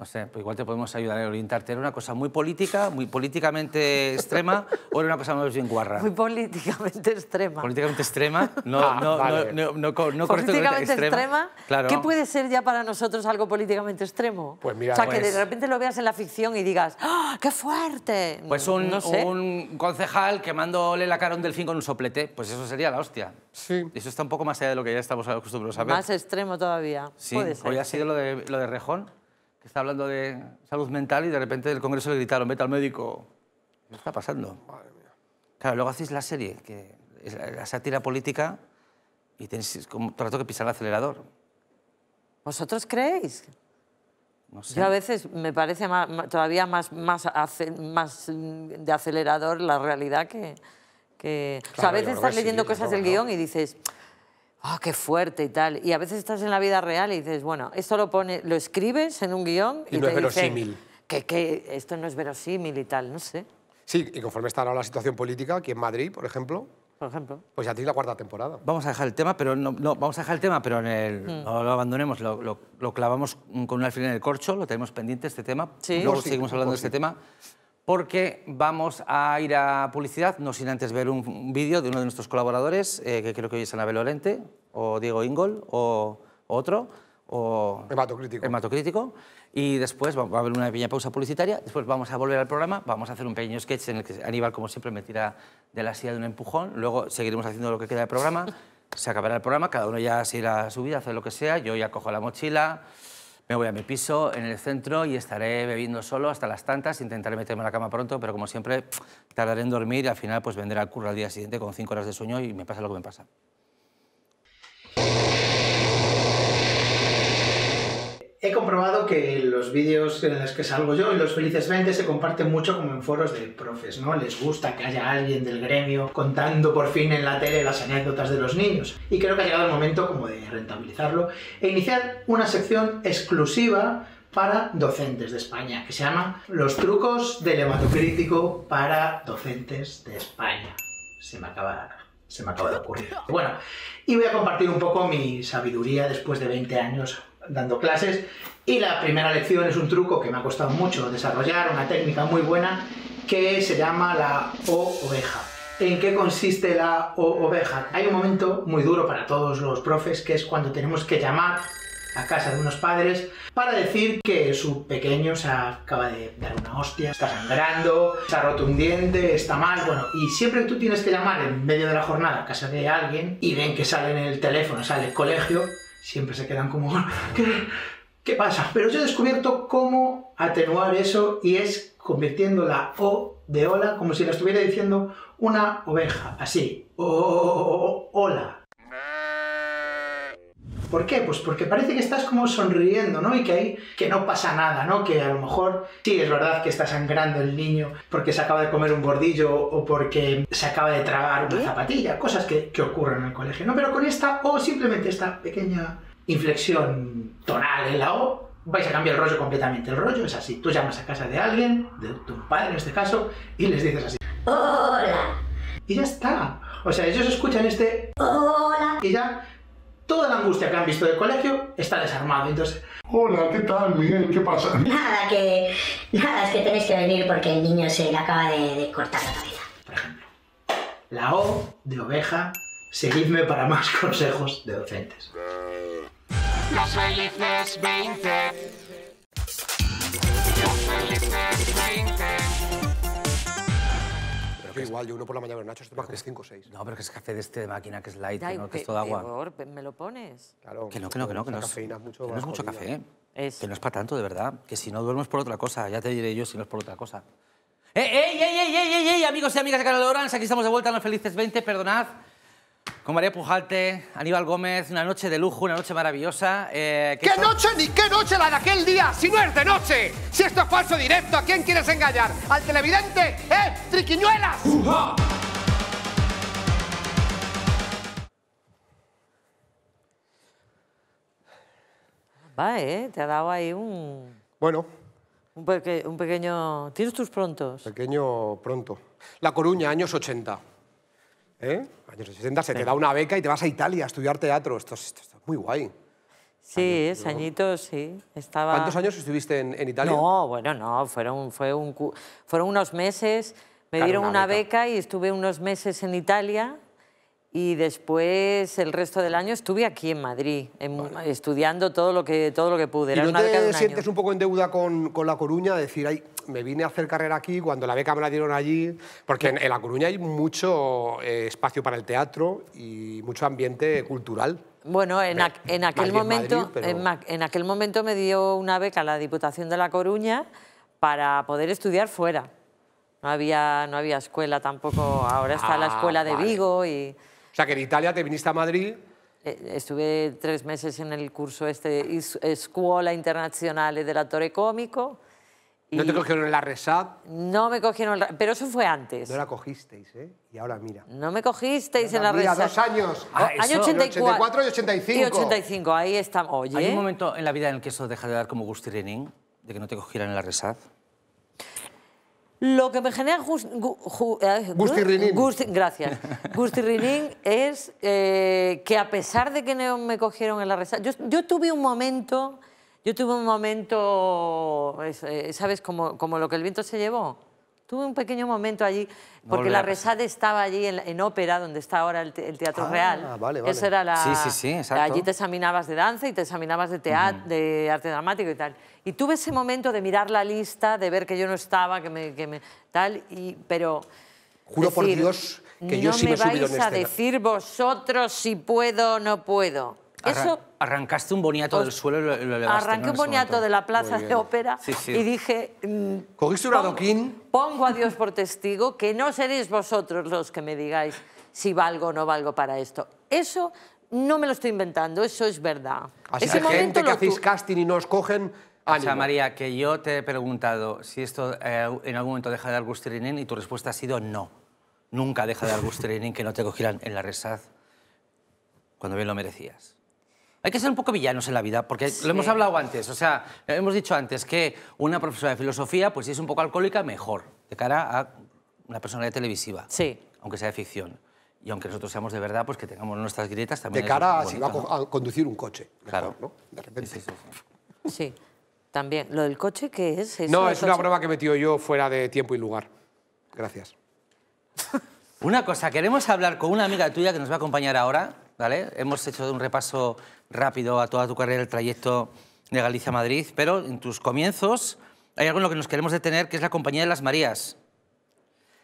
no sé, pues igual te podemos ayudar a orientarte. Era una cosa muy política, muy políticamente extrema, o era una cosa más bien guarra. Muy políticamente extrema. Políticamente extrema, no, ah, no, vale. no, no, Políticamente extrema, claro. ¿qué puede ser ya para nosotros algo políticamente extremo? Pues o sea, que pues de repente lo veas en la ficción y digas, ¡Ah, ¡qué fuerte! Pues un, concejal quemándole la cara a un delfín con un soplete, pues eso sería la hostia. Sí. Eso está un poco más allá de lo que ya estamos acostumbrados a ver. Más extremo todavía. Sí, puede ser, hoy ha sido lo de, lo de Rejón está hablando de salud mental y de repente del Congreso le gritaron, vete al médico. ¿Qué está pasando? Claro, luego hacéis la serie, que es la sátira política y tenéis como todo el que pisar el acelerador. ¿Vosotros creéis? No sé. Yo a veces me parece todavía más, más, más mm, de acelerador la realidad que... a veces estás leyendo cosas del guión y dices, ¡ah, qué fuerte y tal! Y a veces estás en la vida real y dices, bueno, esto lo pone, lo escribes en un guión y, no te es verosímil. que, esto no es verosímil y tal, no sé. Sí, y conforme está ahora la situación política, aquí en Madrid, por ejemplo, por ejemplo. Pues ya tiene la cuarta temporada. Vamos a dejar el tema, pero no, no vamos a dejar el tema, pero en mm. lo abandonemos, lo, lo, clavamos con un alfiler en el corcho, lo tenemos pendiente este tema. ¿Sí? Luego seguimos hablando de este tema porque vamos a ir a publicidad, no sin antes ver un vídeo de uno de nuestros colaboradores, eh, que creo que hoy es Anabel Lorente, o Diego Ingol, o otro, o... Hematocrítico. Hematocrítico. Y después va a haber una pequeña pausa publicitaria, después vamos a volver al programa, vamos a hacer un pequeño sketch en el que Aníbal, como siempre, me tira de la silla de un empujón, luego seguiremos haciendo lo que queda del programa, se acabará el programa, cada uno ya se irá a su vida, hacer lo que sea, yo ya cojo la mochila, me voy a mi piso en el centro y estaré bebiendo solo hasta las tantas. Intentaré meterme en la cama pronto, pero como siempre tardaré en dormir y al final pues vendré al curro al día siguiente con cinco horas de sueño y me pasa lo que me pasa. He comprobado que los vídeos en los que salgo yo y los felices 20 se comparten mucho como en foros de profes, ¿no? Les gusta que haya alguien del gremio contando por fin en la tele las anécdotas de los niños. Y creo que ha llegado el momento como de rentabilizarlo e iniciar una sección exclusiva para docentes de España, que se llama Los trucos del hematocrítico para docentes de España. Se me acaba se me acaba de ocurrir. Bueno, y voy a compartir un poco mi sabiduría después de 20 años dando clases y la primera lección es un truco que me ha costado mucho desarrollar, una técnica muy buena que se llama la O oveja. ¿En qué consiste la o oveja? Hay un momento muy duro para todos los profes que es cuando tenemos que llamar a casa de unos padres para decir que su pequeño se acaba de dar una hostia, está sangrando, se ha roto un diente, está mal, bueno, y siempre tú tienes que llamar en medio de la jornada a casa de alguien y ven que sale en el teléfono, sale el colegio, siempre se quedan como, ¿qué, ¿qué pasa? Pero yo he descubierto cómo atenuar eso y es convirtiendo la O de hola como si la estuviera diciendo una oveja, así, o hola. ¿Por qué? Pues porque parece que estás como sonriendo, ¿no? Y que ahí que no pasa nada, ¿no? Que a lo mejor sí es verdad que está sangrando el niño porque se acaba de comer un bordillo o porque se acaba de tragar una zapatilla, cosas que, que ocurren en el colegio, ¿no? Pero con esta o simplemente esta pequeña inflexión tonal en la O, vais a cambiar el rollo completamente. El rollo es así. Tú llamas a casa de alguien, de tu padre en este caso, y les dices así. ¡Hola! Y ya está. O sea, ellos escuchan este ¡Hola! Y ya toda la angustia que han visto del colegio está desarmado. Entonces, hola, ¿qué tal, Miguel? ¿Qué pasa? Nada, que nada, es que tenéis que venir porque el niño se le acaba de, de cortar la cabeza. Por ejemplo, la O de oveja, seguidme para más consejos de docentes. Los felices 20. Los felices 20 igual, yo uno por la mañana, Nacho este que es 5 o 6. No, pero que es café de este de máquina que es light, que es todo agua. Peor, ¿me lo pones? Claro. Que no, que no, que no. Que no, es, mucho que no es mucho café. ¿eh? Es. Que no es para tanto, de verdad. Que si no duermes por otra cosa, ya te diré yo si no es por otra cosa. ¡Eh, ¡Ey, ey, ey, ey, ey, ey, amigos y amigas de Canal de Orange! Aquí estamos de vuelta en los Felices 20, perdonad con María Pujalte, Aníbal Gómez, una noche de lujo, una noche maravillosa. Eh, ¿Qué noche ni qué noche la de aquel día? Si no es de noche, si esto es falso directo, ¿a quién quieres engañar? ¿Al televidente? ¡Eh, triquiñuelas! Va, ¿eh? Te ha dado ahí un... Bueno. Un, un pequeño... ¿Tienes tus prontos? Pequeño pronto. La Coruña, años 80. ¿eh? Años 60 se te da una beca y te vas a Italia a estudiar teatro. Esto, es, esto muy guay. Sí, ese añitos, sí. Estaba... ¿Cuántos años estuviste en, Italia? No, bueno, no, fueron, fue un, fueron unos meses. Me dieron una, beca y estuve unos meses en Italia y después el resto del año estuve aquí en Madrid, estudiando todo lo que, todo lo que pude. ¿Y te sientes un poco en deuda con, con La Coruña? Decir, ay, me vine a hacer carrera aquí cuando la beca me la dieron allí. Porque en, La Coruña hay mucho eh, espacio para el teatro y mucho ambiente cultural. Bueno, en, en aquel momento, en, aquel momento me dio una beca la Diputación de La Coruña para poder estudiar fuera. No había, no había escuela tampoco. Ahora está la ah, escuela de Vigo y... O sea, que en Italia te viniste a Madrid eh, estuve tres meses en el curso este Escuela Internacional del Torre Cómico. ¿No te cogieron en la RESAP? No me cogieron, pero eso fue antes. No la cogisteis, ¿eh? Y ahora mira. No me cogisteis en la mira, dos años. Ah, 84. Ah, y 85. Y 85, ahí estamos. Oye. ¿Hay un momento en la vida en el que eso deja de dar como gusto de que no te cogieran en la RESAP? Lo que me genera eh, Gusti gu, Gracias. Gusti, gracias. es eh, que a pesar de que no me cogieron en la resa... yo, tuve un momento, yo tuve un momento, eh, ¿sabes? como lo que el viento se llevó. Tuve un pequeño momento allí, porque la Resade estaba allí en, Ópera, donde está ahora el, Teatro ah, Real. Vale, vale. era la... Sí, sí, sí, Allí te examinabas de danza y te examinabas de, teatro, arte dramático y tal. Y tuve ese momento de mirar la lista, de ver que yo no estaba, que me... tal, y, pero... Juro por Dios que yo no sí me, vais a decir vosotros si puedo o no puedo. Arrancaste un boniato del suelo y lo, Arranqué un boniato de la plaza de ópera y dije... Mm, ¿Cogiste un adoquín? Pongo a Dios por testigo que no seréis vosotros los que me digáis si valgo o no valgo para esto. Eso no me lo estoy inventando, eso es verdad. Así Ese gente que hacéis casting y no os cogen... María, que yo te he preguntado si esto eh, en algún momento deja de dar gustrinín y tu respuesta ha sido no. Nunca deja de dar gustrinín que no te cogieran en la resaz cuando bien lo merecías. Hay que ser un poco villanos en la vida, porque lo hemos hablado antes, o sea, hemos dicho antes que una profesora de filosofía, pues si es un poco alcohólica, mejor, de cara a una personalidad televisiva, sí. aunque sea de ficción. Y aunque nosotros seamos de verdad, pues que tengamos nuestras grietas también. De cara a si va a conducir un coche. claro. ¿no? De repente. sí. sí, También. ¿Lo del coche qué es? no, es una prueba que metido yo fuera de tiempo y lugar. Gracias. una cosa, queremos hablar con una amiga tuya que nos va a acompañar ahora, Hemos hecho un repaso rápido a toda tu carrera, el trayecto de Galicia a Madrid, pero en tus comienzos hay algo en lo que nos queremos detener, que es la Compañía de las Marías.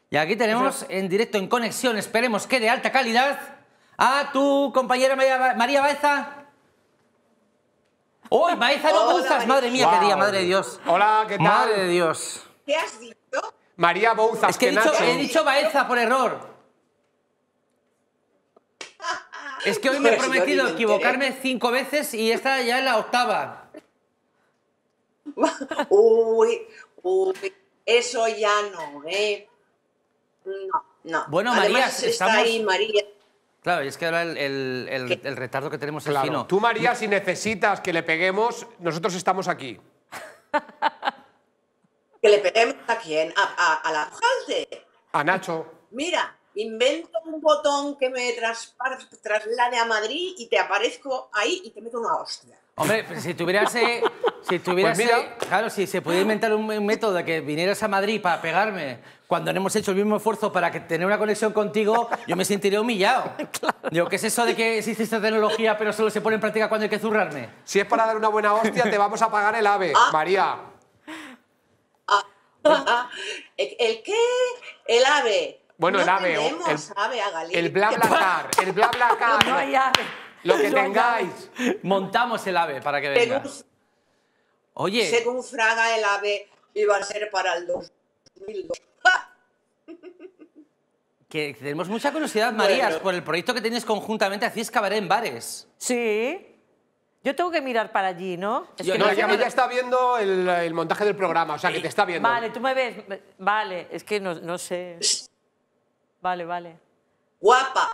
Y aquí tenemos en directo, en conexión, esperemos que de alta calidad, a tu compañera María, Baeza. ¡Uy, Baeza no Bouzas! ¡Madre mía, qué día, madre de Dios! Hola, ¿qué tal? Madre de Dios. ¿Qué has dicho? María Bouzas, es que he dicho, he dicho Baeza por error. Es que hoy me he prometido equivocarme cinco veces y esta ya es la octava. uy, uy, eso ya no, ¿eh? No, no. Bueno, María, está estamos... ahí María. Claro, y es que ahora el, retardo que tenemos Tú, María, si necesitas que le peguemos, nosotros estamos aquí. ¿Que le peguemos a quién? ¿A, la alcalde? A Nacho. Mira, invento un botón que me traslade a Madrid y te aparezco ahí y te meto una hostia. Hombre, pues si tuvieras... Eh, si pues eh, claro, si se pudiera inventar un, método de que vinieras a Madrid para pegarme cuando no hemos hecho el mismo esfuerzo para que tener una conexión contigo, yo me sentiría humillado. Claro. Digo, ¿qué es eso de que existe esta tecnología pero solo se pone en práctica cuando hay que zurrarme? Si es para dar una buena hostia, te vamos a pagar el AVE, ah. María. Ah. ¿El qué? El AVE. Bueno, el AVE. El, ave a el BlaBlaCar. El BlaBlaCar. no, hay ave. Lo que tengáis. Montamos el AVE para que venga. Oye. Según Fraga, el AVE iba a ser para el 2002. que tenemos mucha curiosidad, Marías, por el proyecto que tienes conjuntamente. ¿Hacéis cabaret en bares. Sí. Yo tengo que mirar para allí, ¿no? Es no, ya, está viendo el, montaje del programa, o sea, que te está viendo. Vale, tú me ves. Vale, es que no sé. Vale, vale. Guapa.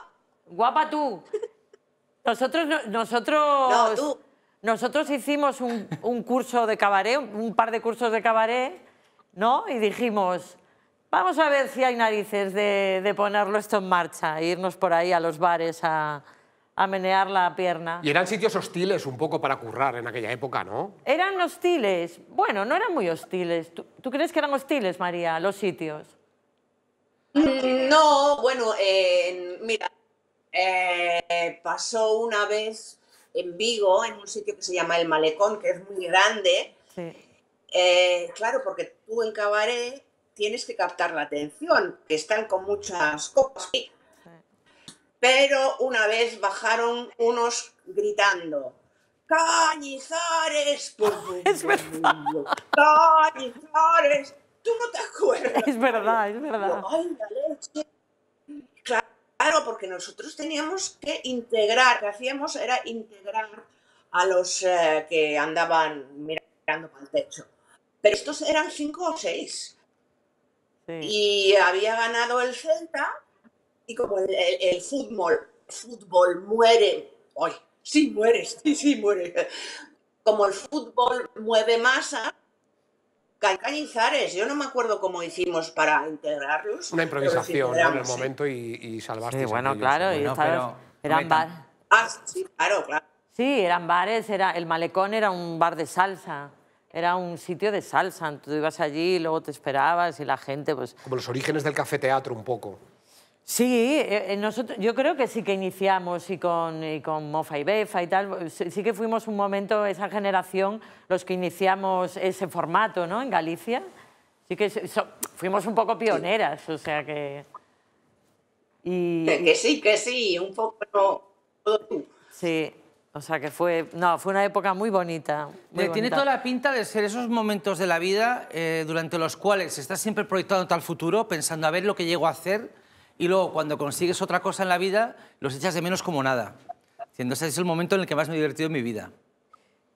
Guapa tú. Nosotros, nosotros, nosotros hicimos un, curso de cabaret, un par de cursos de cabaret, ¿no? Y dijimos, vamos a ver si hay narices de, ponerlo esto en marcha, irnos por ahí a los bares a, a menear la pierna. Y eran sitios hostiles un poco para currar en aquella época, ¿no? Eran hostiles. Bueno, no eran muy hostiles. ¿tú crees que eran hostiles, María, los sitios? Mm, no, bueno, eh, mira, eh, pasó una vez en Vigo, en un sitio que se llama El Malecón, que es muy grande. Eh, claro, porque tú en cabaret tienes que captar la atención, que están con muchas copas. Pero una vez bajaron unos gritando. Cañizares, por Cañizares tú no te acuerdas. Es verdad, es verdad. Claro, porque nosotros teníamos que integrar, lo que hacíamos era integrar a los eh, que andaban mirando para el techo. Pero estos eran cinco o seis. Y había ganado el Celta y como el, fútbol, fútbol muere, hoy sí muere, sí, sí muere, como el fútbol mueve masas, Cañizares, yo no me acuerdo cómo hicimos para integrarlos. Una improvisación en el momento y, y Sí, bueno, claro, eran bares. Ah, sí, claro, claro. Sí, eran bares, era, el malecón era un bar de salsa. Era un sitio de salsa, tú ibas allí, y luego te esperabas y la gente pues... Como los orígenes del cafeteatro un poco. Sí, eh, eh, nosotros, yo creo que sí que iniciamos y con, con Mofa y Befa y tal, pues, sí, que fuimos un momento, esa generación, los que iniciamos ese formato, ¿no? En Galicia. Sí que fuimos un poco pioneras, o sea que... Y, que sí, que sí, un poco Sí, o sea que fue, no, fue una época muy bonita. Tiene toda la pinta de ser esos momentos de la vida eh, durante los cuales estás siempre proyectando tal futuro, pensando a ver lo que llego a hacer y luego cuando consigues otra cosa en la vida, los echas de menos como nada. siendo ese es el momento en el que más me he divertido en mi vida.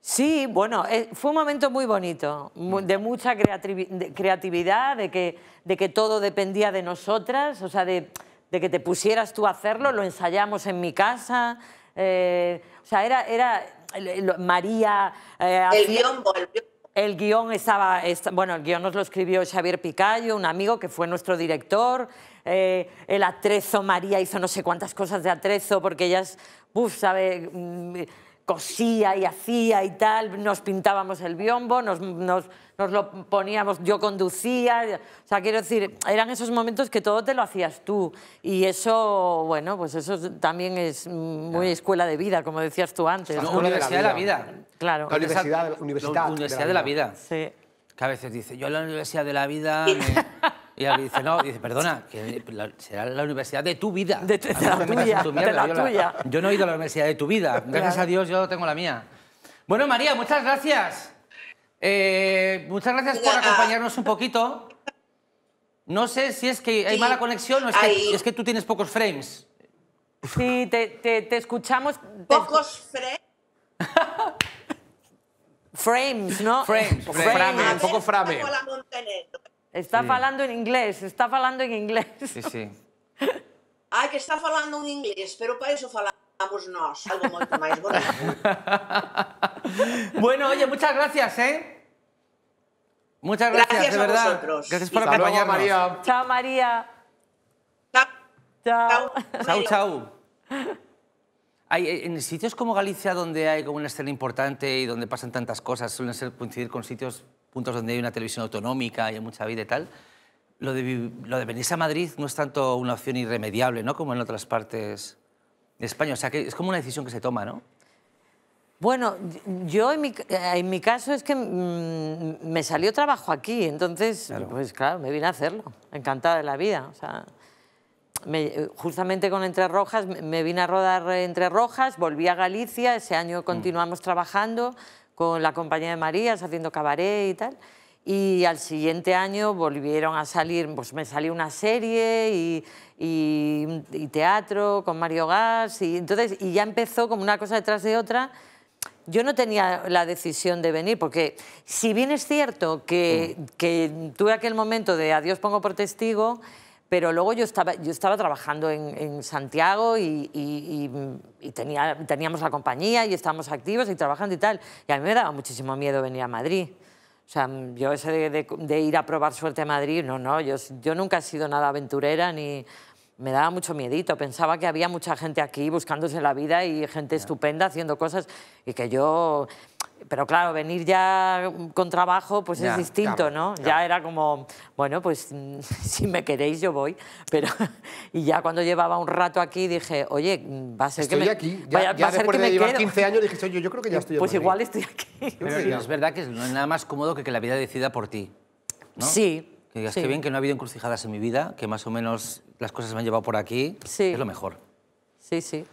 Sí, bueno, eh, fue un momento muy bonito, de mucha creatividad, de que, de que todo dependía de nosotras, o sea, de, que te pusieras tú a hacerlo, lo ensayamos en mi casa, eh, o sea, era, era María... Eh, el guión, El guión estaba, bueno, el guión nos lo escribió Xavier Picayo, un amigo que fue nuestro director. Eh, el atrezo, María hizo no sé cuántas cosas de atrezo, porque ella es, mm, cosía y hacía y tal, nos pintábamos el biombo, nos, lo poníamos, yo conducía, o sea, quiero decir, eran esos momentos que todo te lo hacías tú y eso, bueno, pues eso también es muy escuela de vida, como decías tú antes. universidad de la vida. Claro. La universidad, la universidad, universidad de, la vida. Sí. Que a veces dice, yo en la universidad de la vida... Y ella dice, no, dice, perdona, que será la universidad de tu vida. De la tuya, de la yo tuya. Yo no he ido a la universidad de tu vida. Gracias a Dios yo tengo la mía. Bueno, María, muchas gracias. Eh, muchas gracias por ah. acompañarnos un poquito. No sé si es que hay mala conexión o es que, es que tú tienes pocos frames. Sí, te, te- escuchamos. Pocos frames frames, ¿no? Frames, frames. un poco frame. Está hablando en inglés, está hablando en inglés. Sí, sí. Ay, que está hablando en inglés, pero para eso hablamos no, algo mucho más bueno. bueno, oye, muchas gracias, ¿eh? Muchas gracias, de verdad. Vosotros. Gracias por acompañarnos. María. Chao, María. Chao. Chao, chao. Eh, en sitios como Galicia, donde hay como una escena importante y donde pasan tantas cosas, suelen ser, coincidir con sitios puntos donde hay una televisión autonómica y hay mucha vida y tal, lo de, lo de venirse a Madrid no es tanto una opción irremediable, ¿no? Como en otras partes de España. O sea, que es como una decisión que se toma, ¿no? Bueno, yo en mi, eh, caso es que mm, me salió trabajo aquí, entonces, claro. pues claro, me vine a hacerlo, encantada de la vida. O sea, eh, justamente con Entre Rojas, me vine a rodar Entre Rojas, volví a Galicia, ese año mm. continuamos trabajando, con la compañía de Marías haciendo cabaret y tal. Y al siguiente año volvieron a salir, pues me salió una serie y, teatro con Mario Gas. Y, entonces, y ya empezó como una cosa detrás de otra. Yo no tenía la decisión de venir, porque si bien es cierto que, mm. que tuve aquel momento de adiós pongo por testigo, pero luego yo estaba, yo estaba trabajando en, Santiago y, teníamos la compañía y estábamos activos y trabajando y tal. Y a mí me daba muchísimo miedo venir a Madrid. O sea, yo ese de, ir a probar suerte a Madrid, no, no, yo, yo nunca he sido nada aventurera ni me daba mucho miedito. Pensaba que había mucha gente aquí buscándose la vida y gente estupenda haciendo cosas y que yo... Pero claro, venir ya con trabajo pues es distinto, ¿no? Ya era como, bueno, pues si me queréis yo voy. Pero, y ya cuando llevaba un rato aquí dije, oye, va a ser que me... aquí. vaya, va a ser que de me llevar 15 años dije, oye, yo creo que ya estoy pues aquí. Pues igual estoy aquí. Pero es verdad que no es nada más cómodo que que la vida decida por ti, ¿no? Sí. Que digas, bien que no ha habido encrucijadas en mi vida, que más o menos las cosas me han llevado por aquí, es lo mejor. Sí, sí.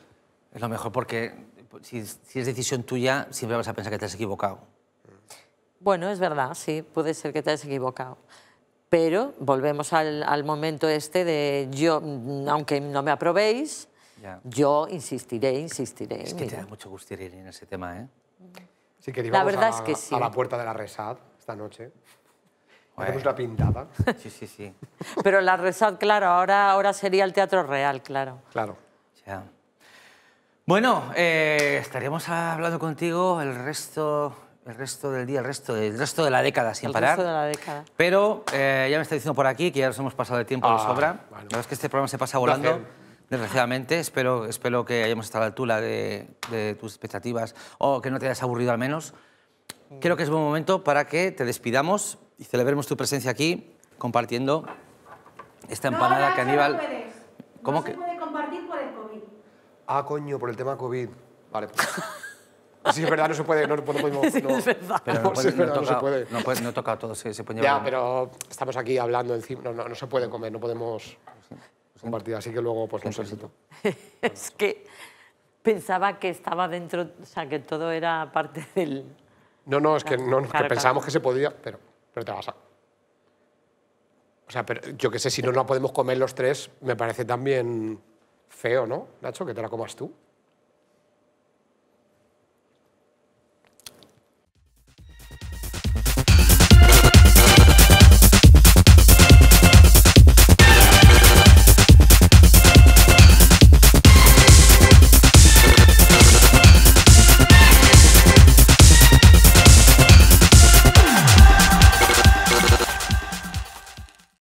Es lo mejor porque si, es decisión tuya, siempre vas a pensar que te has equivocado. Bueno, es verdad, sí, puede ser que te has equivocado. Pero volvemos al, momento este de yo, mm, aunque no me aprobéis, yo insistiré, insistiré. Es que te da mucho gusto ir en ese tema, ¿eh? Sí, la verdad es que a la puerta de la Resad esta noche. Hacemos la pintada. Sí, sí, sí. Pero la resalt, claro, ahora, ahora sería el Teatro Real, claro. Claro. Bueno, eh, estaríamos hablando contigo el resto, el resto del día, el resto, el resto de la década sin parar. El resto de la década. Pero eh, ya me está diciendo por aquí que ya nos hemos pasado de tiempo de ah, sobra. La verdad es que este programa se pasa volando. desgraciadamente. Espero, espero que hayamos estado a la altura de, de, tus expectativas o que no te hayas aburrido al menos. Mm. Creo que es buen momento para que te despidamos y celebremos tu presencia aquí compartiendo esta empanada no, que Aníbal... No ¿Cómo que? se puede compartir por el COVID. Ah, coño, por el tema COVID. Vale. Sí, es verdad, no se puede, no, podemos... no, es verdad. Pero no, sí, se puede. No, puede, no toca todo, se, se puede Ya, pero estamos aquí hablando encima, no, no, se puede comer, no podemos compartir, así que luego pues no sé si Es que pensaba que estaba dentro, o sea, que todo era parte del... No, no, es que, no, que pensábamos que se podía, pero pero te vas a... O sea, yo qué sé, si no la podemos comer los tres, me parece también feo, ¿no, Nacho? Que te la comas tú.